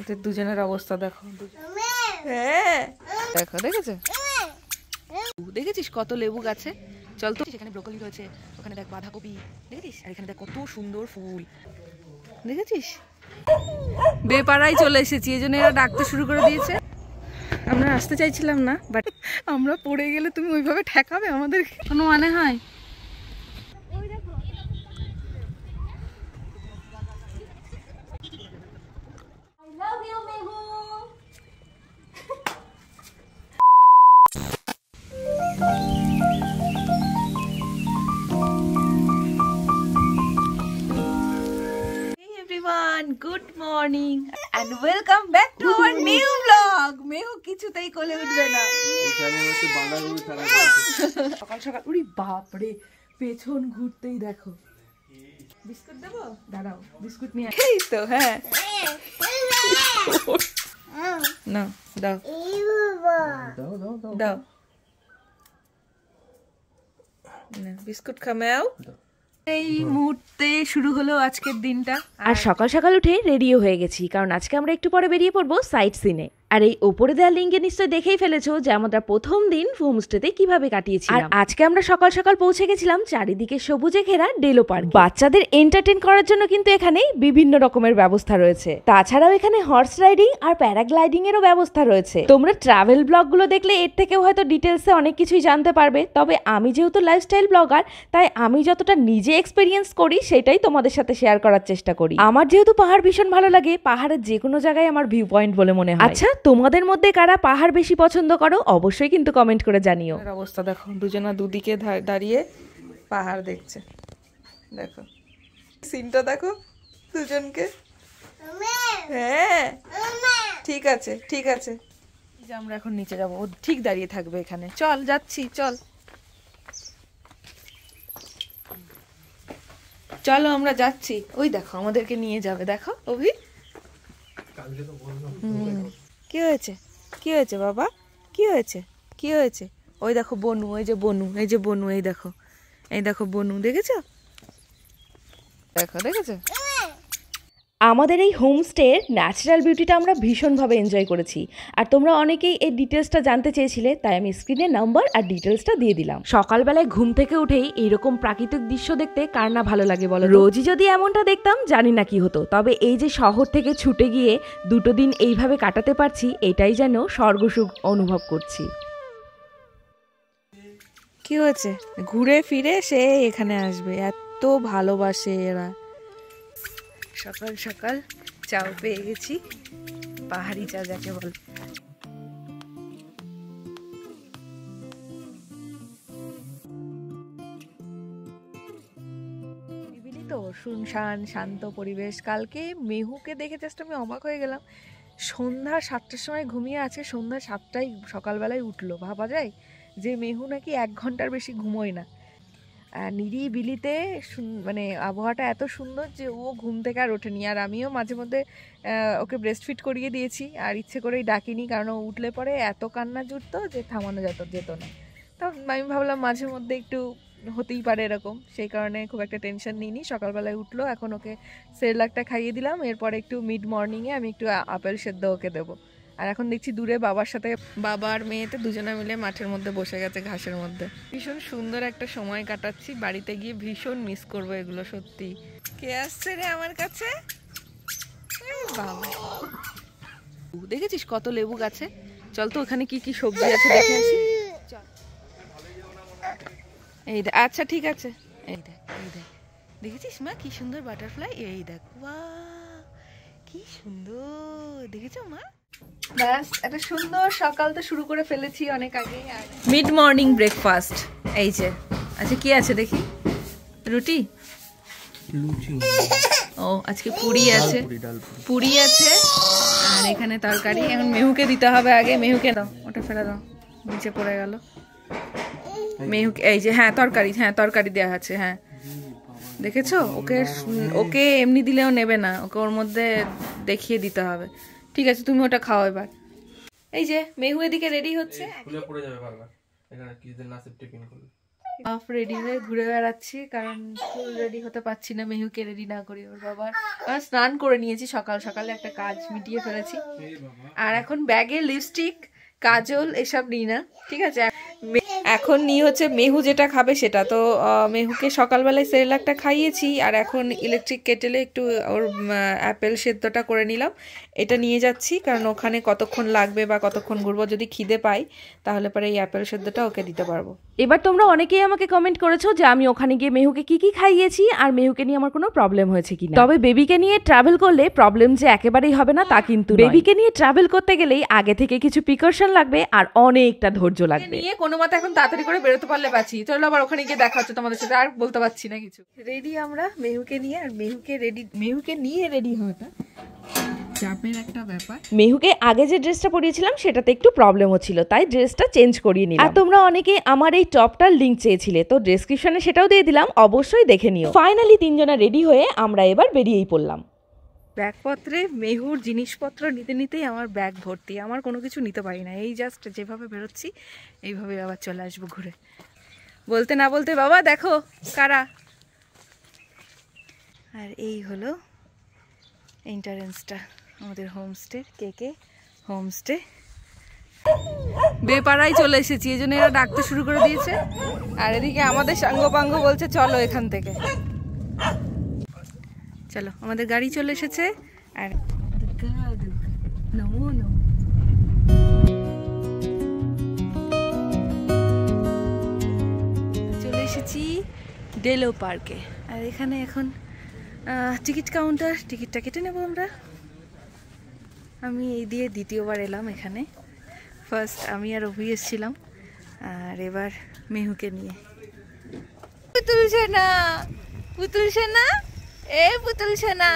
ওদের দুজনের অবস্থা দেখো হ্যাঁ। দেখো দেখেছো দেখেছিস কত লেবু গাছে চল তো সেখানে ব্রকলি রয়েছে ওখানে দেখ বাঁধাকপি দেখেছিস আর এখানে দেখ কত সুন্দর ফুল দেখেছিস বেপাড়ায় চলে এসেছি এই জন্য এরা ডাকতে শুরু করে দিয়েছে আমরা আসতে চাইছিলাম না বাট আমরা পড়ে গেলে তুমি ওইভাবে ঠেকাবে আমাদের কোনো মানে হয় good morning and welcome back to our new blog Mehu কিছুতেই কোলে উঠবে না সকাল সকাল উড়ি বাপ রে পেছন ঘুরতেই দেখো বিস্কুট দেব দাঁড়াও বিস্কুট নিয়ে এই তো হ্যাঁ না দাও দাও দাও দাও না বিস্কুট খামাও দাও এই মুহূর্তে শুরু হলো আজকের দিনটা আর সকাল সকাল উঠে রেডিও হয়ে গেছি কারণ আজকে আমরা একটু পরে বেরিয়ে পড়বো সাইট সিনে আর এই ওপরে দেওয়া লিঙ্কে নিশ্চয়ই দেখেই ফেলেছো যে আমরা প্রথম দিন হোমস্টেতে কিভাবে কাটিয়েছি আর আজকে আমরা সকাল সকাল পৌঁছে গেছিলাম চারিদিকে সবুজে ঘেরা ডেলো পার্ক বাচ্চাদের এন্টারটেন করার জন্য কিন্তু এখানে বিভিন্ন রকমের ব্যবস্থা রয়েছে তাছাড়াও এখানে হর্স রাইডিং আর প্যারাগ্লাইডিং এরও ব্যবস্থা রয়েছে তোমরা ট্রাভেল ব্লগ গুলো দেখলে এর থেকেও হয়তো ডিটেলসে অনেক কিছুই জানতে পারবে তবে আমি যেহেতু লাইফস্টাইল ব্লগার তাই আমি যতটা নিজে এক্সপিরিয়েন্স করি সেটাই তোমাদের সাথে শেয়ার করার চেষ্টা করি আমার যেহেতু পাহাড় ভীষণ ভালো লাগে পাহাড়ের যে কোনো জায়গায় আমার ভিউ পয়েন্ট বলে মনে হয় আচ্ছা তোমাদের মধ্যে কারা পাহাড় বেশি পছন্দ করো অবশ্যই কিন্তু কমেন্ট করে জানিও অবস্থা দেখো দুজনা দুদিকে দাঁড়িয়ে পাহাড় দেখছে দেখো সিনটা দেখো দুজনকে হ্যাঁ ঠিক আছে ঠিক আছে আমরা এখন নিচে যাবো ও ঠিক দাঁড়িয়ে থাকবে এখানে চল যাচ্ছি চল চলো আমরা যাচ্ছি ওই দেখো আমাদেরকে নিয়ে যাবে দেখো অভি কি হয়েছে কি হয়েছে বাবা কি হয়েছে কি হয়েছে ওই দেখো বনু এই যে বনু এই যে বনু এই দেখো এই দেখো বনু দেখেছো দেখো দেখেছো আমাদের এই হোমস্টের ন্যাচারাল বিউটিটা আমরা ভীষণভাবে এনজয় করেছি আর তোমরা অনেকেই এই ডিটেলসটা জানতে চেয়েছিলে তাই আমি স্ক্রিনে নাম্বার আর ডিটেলসটা দিয়ে দিলাম সকালবেলায় ঘুম থেকে উঠেই এইরকম প্রাকৃতিক দৃশ্য দেখতে কার না ভালো লাগে বলো রোজই যদি এমনটা দেখতাম জানি না কি হতো তবে এই যে শহর থেকে ছুটে গিয়ে দুটো দিন এইভাবে কাটাতে পারছি এটাই যেন স্বর্গসুখ অনুভব করছি কি হয়েছে ঘুরে ফিরে সে এখানে আসবে এত ভালোবাসে এরা সকাল সকাল চাও পেয়ে গেছি পাহাড়ি চা যাকে বল তো শুনশান শান্ত পরিবেশ কালকে মেহুকে দেখে জাস্ট আমি অবাক হয়ে গেলাম সন্ধ্যা সাতটার সময় ঘুমিয়ে আছে সন্ধ্যা সাতটায় সকালবেলায় উঠলো ভাবা যায় যে মেহু নাকি এক ঘন্টার বেশি ঘুমোয় না নিরিবিলিতে মানে আবহাওয়াটা এত সুন্দর যে ও ঘুম থেকে আর ওঠেনি আর আমিও মাঝে মধ্যে ওকে ব্রেস্ট ফিট করিয়ে দিয়েছি আর ইচ্ছে করেই ডাকিনি কারণ ও উঠলে পরে এত কান্না জুটতো যে থামানো যেত যেত না তো আমি ভাবলাম মাঝে মধ্যে একটু হতেই পারে এরকম সেই কারণে খুব একটা টেনশন নিইনি সকালবেলায় উঠলো এখন ওকে সেরলাকটা খাইয়ে দিলাম এরপরে একটু মিড মর্নিংয়ে আমি একটু আপেল সেদ্ধ ওকে দেবো আর এখন দেখছি দূরে বাবার সাথে বাবা আর মেয়েতে দুজনে মিলে মাঠের মধ্যে বসে গেছে ঘাসের মধ্যে ভীষণ সুন্দর একটা সময় কাটাচ্ছি বাড়িতে গিয়ে ভীষণ মিস করবো এগুলো সত্যি কে আসছে রে আমার কাছে বাবা দেখেছিস কত লেবু গাছে চল তো ওখানে কি কি সবজি আছে দেখে আসি এই দেখ আচ্ছা ঠিক আছে এই দেখ এই দেখ দেখেছিস মা কি সুন্দর বাটারফ্লাই এই দেখ ওয়া কি সুন্দর দেখেছো মা ব্যাস একটা সুন্দর সকাল তো শুরু করে ফেলেছি অনেক আগে মিড মর্নিং ব্রেকফাস্ট এই যে আচ্ছা কি আছে দেখি রুটি ও আজকে পুরি আছে পুরি আছে আর এখানে তরকারি এখন মেহুকে দিতে হবে আগে মেহুকে দাও ওটা ফেলে দাও নিচে পড়ে গেল মেহুকে এই যে হ্যাঁ তরকারি হ্যাঁ তরকারি দেওয়া আছে হ্যাঁ দেখেছো ওকে ওকে এমনি দিলেও নেবে না ওকে ওর মধ্যে দেখিয়ে দিতে হবে ঠিক আছে তুমি ওটা খাও এবার এই যে মেহু এদিকে রেডি হচ্ছে ফুলে পড়ে যাবে বারবার এখানে কিছুদিন নাসিব টিফিন করবে হাফ রেডি হয়ে ঘুরে বেড়াচ্ছি কারণ ফুল রেডি হতে পারছি না মেহুকে রেডি না করি ওর বাবার আর স্নান করে নিয়েছি সকাল সকালে একটা কাজ মিটিয়ে ফেলেছি আর এখন ব্যাগে লিপস্টিক কাজল এসব নিই না ঠিক আছে এখন নিয়ে হচ্ছে মেহু যেটা খাবে সেটা তো মেহুকে সকালবেলায় সেরেলাকটা খাইয়েছি আর এখন ইলেকট্রিক কেটেলে একটু ওর অ্যাপেল সেদ্ধটা করে নিলাম এটা নিয়ে যাচ্ছি কারণ ওখানে কতক্ষণ লাগবে বা কতক্ষণ ঘুরবো যদি খিদে পাই তাহলে পরে এই অ্যাপেল সেদ্ধটা ওকে দিতে পারবো এবার তোমরা অনেকেই আমাকে কমেন্ট করেছো যে আমি ওখানে গিয়ে মেহুকে কি কি খাইয়েছি আর মেহুকে নিয়ে আমার কোনো প্রবলেম হয়েছে কি তবে বেবিকে নিয়ে ট্রাভেল করলে প্রবলেম যে একেবারেই হবে না তা কিন্তু বেবিকে নিয়ে ট্রাভেল করতে গেলেই আগে থেকে কিছু প্রিকশন লাগবে আর অনেকটা ধৈর্য লাগবে নিয়ে কোনো মতে এখন তাড়াতাড়ি করে বেরোতে পারলে পাচ্ছি চলো আবার ওখানে গিয়ে দেখা হচ্ছে তোমাদের সাথে আর বলতে পারছি না কিছু রেডি আমরা মেহুকে নিয়ে আর মেহুকে রেডি মেহুকে নিয়ে রেডি হওয়াটা চাপের একটা ব্যাপার মেহুকে আগে যে ড্রেসটা পরিয়েছিলাম সেটাতে একটু প্রবলেম হচ্ছিল তাই ড্রেসটা চেঞ্জ করিয়ে নিলাম আর তোমরা অনেকে আমার এই টপটার লিঙ্ক চেয়েছিলে তো ডেসক্রিপশনে সেটাও দিয়ে দিলাম অবশ্যই দেখে নিও ফাইনালি তিনজনা রেডি হয়ে আমরা এবার বেরিয়েই পড়লাম ব্যাগপত্রে মেহুর জিনিসপত্র নিতে নিতেই আমার ব্যাগ ভর্তি আমার কোনো কিছু নিতে পারি না এই জাস্ট যেভাবে বেরোচ্ছি এইভাবে আবার চলে আসবো ঘুরে বলতে না বলতে বাবা দেখো কারা আর এই হলো এন্টারেন্সটা আমাদের হোমস্টের কে কে হোমস্টে বেপাড়ায় চলে এসেছি এই জন্য এরা ডাকতে শুরু করে দিয়েছে আর এদিকে আমাদের সাঙ্গ পাঙ্গ বলছে চলো এখান থেকে চলো আমাদের গাড়ি চলে এসেছে আর নমো চলে এসেছি ডেলো পার্কে আর এখানে এখন টিকিট কাউন্টার টিকিটটা কেটে নেবো আমরা আমি এই দিয়ে দ্বিতীয়বার এলাম এখানে ফার্স্ট আমি আর অভি এসছিলাম আর এবার মেহুকে নিয়ে পুতুল সেনা পুতুল সেনা এ পুতুল সোনা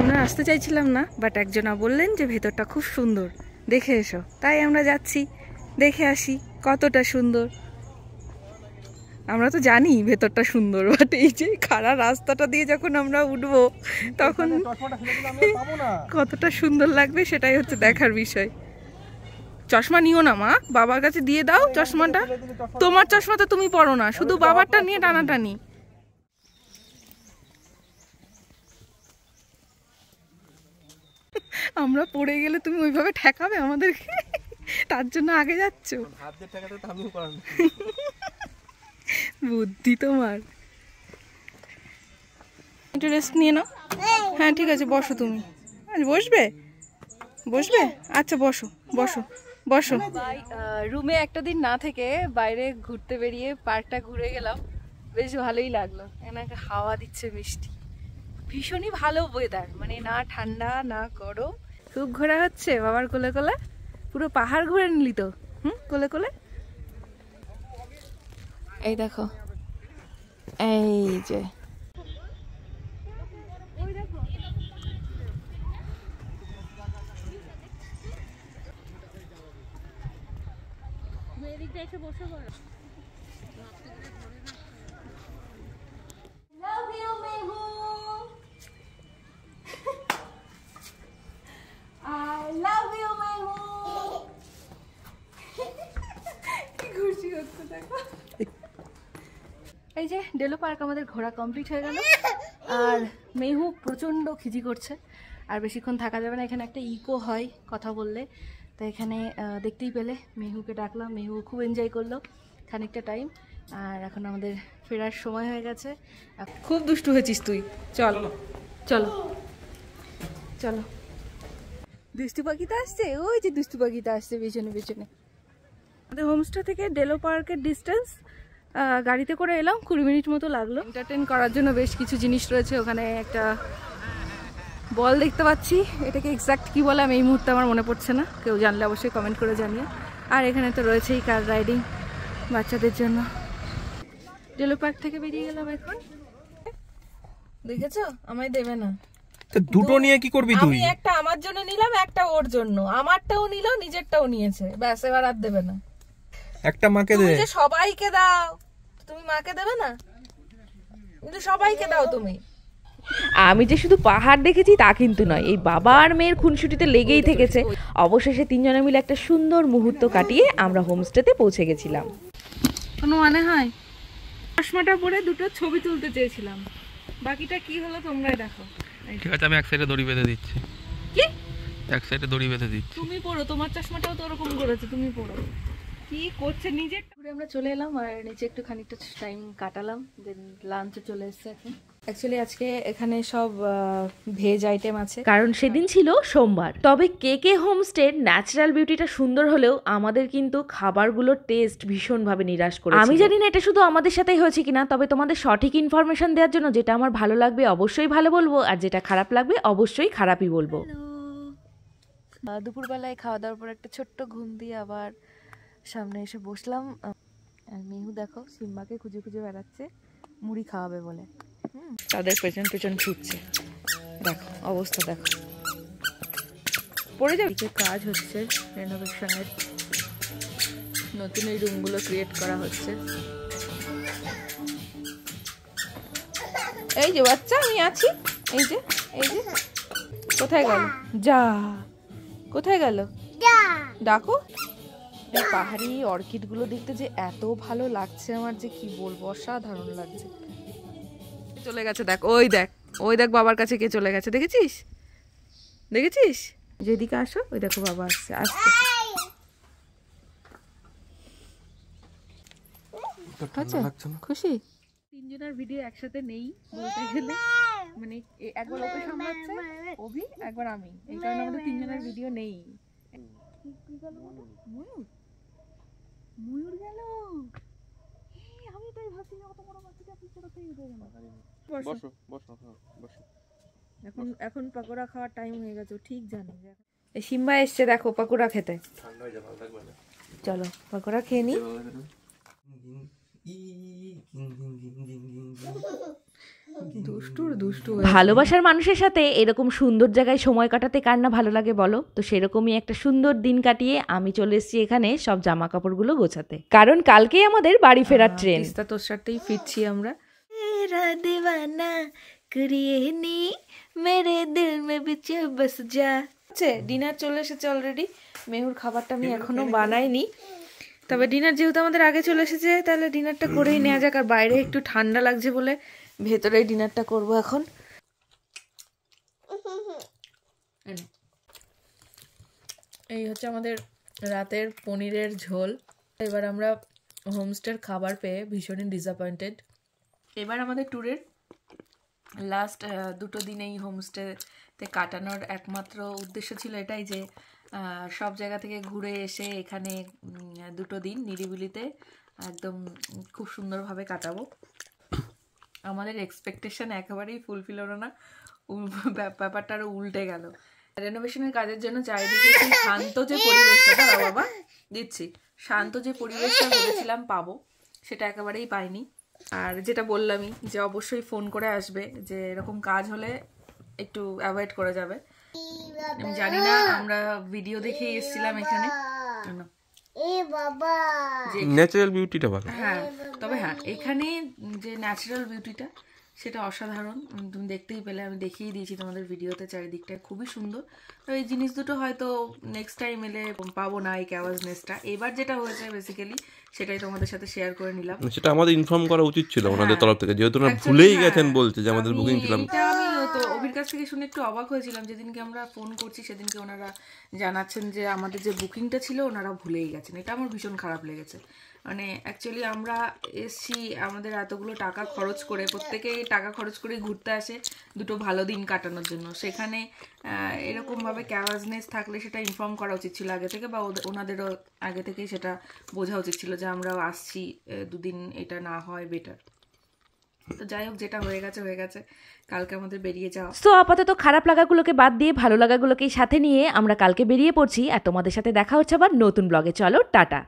আমরা আসতে চাইছিলাম না বাট একজনা বললেন যে ভেতরটা খুব সুন্দর দেখে এসো তাই আমরা যাচ্ছি দেখে আসি কতটা সুন্দর আমরা তো জানি ভেতরটা সুন্দর বাট এই যে খাড়া রাস্তাটা দিয়ে যখন আমরা উঠবো তখন কতটা সুন্দর লাগবে সেটাই হচ্ছে দেখার বিষয় চশমা নিও না মা বাবার কাছে দিয়ে দাও চশমাটা তোমার চশমা তো তুমি পড়ো না শুধু বাবারটা নিয়ে টানাটানি আমরা পড়ে গেলে তুমি ওইভাবে ঠেকাবে আমাদেরকে তার জন্য আগে যাচ্ছ বুদ্ধি তোমার একটু রেস্ট নিয়ে নাও হ্যাঁ ঠিক আছে বসো তুমি বসবে বসবে আচ্ছা বসো বসো বসো রুমে একটা দিন না থেকে বাইরে ঘুরতে বেরিয়ে পার্কটা ঘুরে গেলাম বেশ ভালোই লাগলো এনাকে হাওয়া দিচ্ছে মিষ্টি ভীষণই ভালো ওয়েদার মানে না ঠান্ডা না গরম খুব ঘোরা হচ্ছে বাবার কোলে কোলে পুরো পাহাড় ঘুরে নিলি তো হুম কোলে কোলে এই দেখো এই যে এদিকটা এসে বসে পড়ো এই যে ডেলো পার্ক আমাদের ঘোরা কমপ্লিট হয়ে গেল আর মেহু প্রচণ্ড খিজি করছে আর বেশিক্ষণ থাকা যাবে না এখানে একটা ইকো হয় কথা বললে তো এখানে দেখতেই পেলে মেহুকে ডাকলাম মেহু খুব এনজয় করলো খানিকটা টাইম আর এখন আমাদের ফেরার সময় হয়ে গেছে খুব দুষ্টু হয়েছিস তুই চল চলো চলো দুষ্টু পাখিটা আসছে ওই যে দুষ্টু পাখিটা আসছে পেছনে পেছনে আমাদের হোমস্টে থেকে ডেলো পার্কের ডিস্টেন্স গাড়িতে করে এলাম কুড়ি মিনিট মতো লাগলো এন্টারটেন করার জন্য বেশ কিছু জিনিস রয়েছে ওখানে একটা বল দেখতে পাচ্ছি এটাকে এক্স্যাক্ট কী বলে আমি এই মুহূর্তে আমার মনে পড়ছে না কেউ জানলে অবশ্যই কমেন্ট করে জানিয়ে আর এখানে তো রয়েছেই কার রাইডিং বাচ্চাদের জন্য ডেলো পার্ক থেকে বেরিয়ে গেলাম এখন দেখেছো আমায় দেবে না দুটো নিয়ে কি করবি তুই আমি একটা আমার জন্য নিলাম একটা ওর জন্য আমারটাও নিল নিজেরটাও নিয়েছে ব্যাস এবার আর দেবে না একটা মাকে দে সবাইকে দাও তুমি মাকে দেবে না সবাইকে দাও তুমি আমি যে শুধু পাহাড় দেখেছি তা কিন্তু নয় এই বাবা আর মেয়ের খুনসুটিতে লেগেই থেকেছে অবশেষে তিনজনে মিলে একটা সুন্দর মুহূর্ত কাটিয়ে আমরা হোমস্টেতে পৌঁছে গেছিলাম কোনো মানে হয় চশমাটা পরে দুটো ছবি তুলতে চেয়েছিলাম বাকিটা কি হলো তোমরাই দেখো ঠিক আছে আমি এক সাইডে দড়ি বেঁধে দিচ্ছি কি এক সাইডে দড়ি বেঁধে দিচ্ছি তুমি পড়ো তোমার চশমাটাও তো ওরকম করেছে তুমি পড়ো কি করছে নিজে আমরা চলে এলাম আর নিচে একটু খানিকটা টাইম কাটালাম দেন লাঞ্চে চলে এসেছে এখন অ্যাকচুয়ালি আজকে এখানে সব ভেজ আইটেম আছে কারণ সেদিন ছিল সোমবার তবে কে কে হোমস্টের ন্যাচারাল বিউটিটা সুন্দর হলেও আমাদের কিন্তু খাবারগুলোর টেস্ট ভীষণভাবে নিরাশ করে আমি জানি না এটা শুধু আমাদের সাথেই হয়েছে কিনা তবে তোমাদের সঠিক ইনফরমেশন দেওয়ার জন্য যেটা আমার ভালো লাগবে অবশ্যই ভালো বলবো আর যেটা খারাপ লাগবে অবশ্যই খারাপই বলবো দুপুরবেলায় খাওয়া দাওয়ার পর একটা ছোট্ট ঘুম দিয়ে আবার সামনে এসে বসলাম আর মেহু দেখো সিম্বাকে খুঁজে খুঁজে বেড়াচ্ছে মুড়ি খাওয়াবে বলে তাদের পেছন পেছন ছুটছে দেখো অবস্থা দেখো পড়ে যাবে কাজ হচ্ছে রেনোভেশনের নতুন এই রুমগুলো ক্রিয়েট করা হচ্ছে এই যে বাচ্চা আমি আছি এই যে এই যে কোথায় গেল যা কোথায় গেল ডাকো পাহাড়ি অর্কিডগুলো দেখতে যে এত ভালো লাগছে আমার যে কি বলবো অসাধারণ লাগছে চলে গেছে দেখ ওই দেখ ওই দেখ বাবার কাছে কে চলে গেছে দেখেছিস দেখেছিস যেদিকে আসো ওই দেখো বাবা আসছে আসছে আচ্ছা, খুশি তিনজনের ভিডিও একসাথে নেই বলতে গেলে মানে একবার ওকে সামলাচ্ছে অভি একবার আমি এই কারণে আমাদের তিনজনের ভিডিও নেই ময়ূর ময়ূর গেল এখন এখন পাকোড়া খাওয়ার টাইম হয়ে গেছে ঠিক জানি যে সিম্বা এসছে দেখো পাকোড়া খেতে চলো পাকোড়া খেয়ে নি ভালোবাসার মানুষের সাথে এরকম সুন্দর জায়গায় সময় কাটাতে কার না ভালো লাগে বলো তো সেরকমই একটা সুন্দর দিন কাটিয়ে আমি চলে এসেছি এখানে সব জামা কাপড়গুলো গোছাতে কারণ কালকেই আমাদের বাড়ি ফেরার ট্রেন তোর সাথেই ফিরছি আমরা ডিনার চলে এসেছে অলরেডি মেহুর খাবারটা আমি এখনো বানাইনি তবে ডিনার যেহেতু আমাদের আগে চলে এসেছে তাহলে ডিনারটা করেই নেওয়া যাক আর বাইরে একটু ঠান্ডা লাগছে বলে ভেতরে ডিনারটা করব এখন এই হচ্ছে আমাদের রাতের পনিরের ঝোল এবার আমরা হোমস্টের খাবার পেয়ে ভীষণই ডিসঅ্যাপয়েন্টেড এবার আমাদের ট্যুরের লাস্ট দুটো দিন এই হোমস্টেতে কাটানোর একমাত্র উদ্দেশ্য ছিল এটাই যে সব জায়গা থেকে ঘুরে এসে এখানে দুটো দিন নিরিবিলিতে একদম খুব সুন্দরভাবে কাটাবো আমাদের এক্সপেকটেশন একেবারেই ফুলফিল হলো না ব্যাপারটা আরো উল্টে গেল রেনোভেশনের কাজের জন্য চারিদিকে শান্ত যে পরিবেশটা দাঁড়া বাবা দিচ্ছি শান্ত যে পরিবেশটা বলেছিলাম পাবো সেটা একেবারেই পাইনি আর যেটা বললামই যে অবশ্যই ফোন করে আসবে যে এরকম কাজ হলে একটু অ্যাভয়েড করা যাবে জানি না আমরা ভিডিও দেখে এসেছিলাম এখানে ন্যাচারাল বিউটিটা ভালো হ্যাঁ তবে হ্যাঁ এখানে যে ন্যাচারাল বিউটিটা সেটা অসাধারণ তুমি দেখতেই পেলে আমি দেখিয়ে দিয়েছি তোমাদের ভিডিওতে চারিদিকটা খুবই সুন্দর তো এই জিনিস দুটো হয়তো নেক্সট টাইম এলে পাবো না এই ক্যাওয়াজনেসটা এবার যেটা হয়েছে বেসিক্যালি সেটাই তোমাদের সাথে শেয়ার করে নিলাম সেটা আমাদের ইনফর্ম করা উচিত ছিল হ্যাঁ। ওনাদের তরফ থেকে যেহেতু ওনারা ভুলেই হ্যাঁ। গেছেন বলছে যে আমাদের বুকিং ছিলাম তো অভির কাছ থেকে শুনে একটু অবাক হয়েছিলাম যেদিনকে আমরা ফোন করছি সেদিনকে ওনারা জানাচ্ছেন যে আমাদের যে বুকিংটা ছিল ওনারা ভুলেই গেছেন এটা আমার ভীষণ খারাপ লেগেছে মানে অ্যাকচুয়ালি আমরা এসছি আমাদের এতগুলো টাকা খরচ করে প্রত্যেকেই টাকা খরচ করে ঘুরতে আসে দুটো ভালো দিন কাটানোর জন্য সেখানে এরকমভাবে ক্যাওয়াজনেস থাকলে সেটা ইনফর্ম করা উচিত ছিল আগে থেকে বা ওনাদেরও আগে থেকেই সেটা বোঝা উচিত ছিল যে আমরাও আসছি দুদিন এটা না হয় বেটার তো যাই হোক যেটা হয়ে গেছে হয়ে গেছে কালকে আমাদের বেরিয়ে যাওয়া তো আপাতত খারাপ লাগাগুলোকে বাদ দিয়ে ভালো লাগাগুলোকে সাথে নিয়ে আমরা কালকে বেরিয়ে পড়ছি আর তোমাদের সাথে দেখা হচ্ছে আবার নতুন ব্লগে চলো টাটা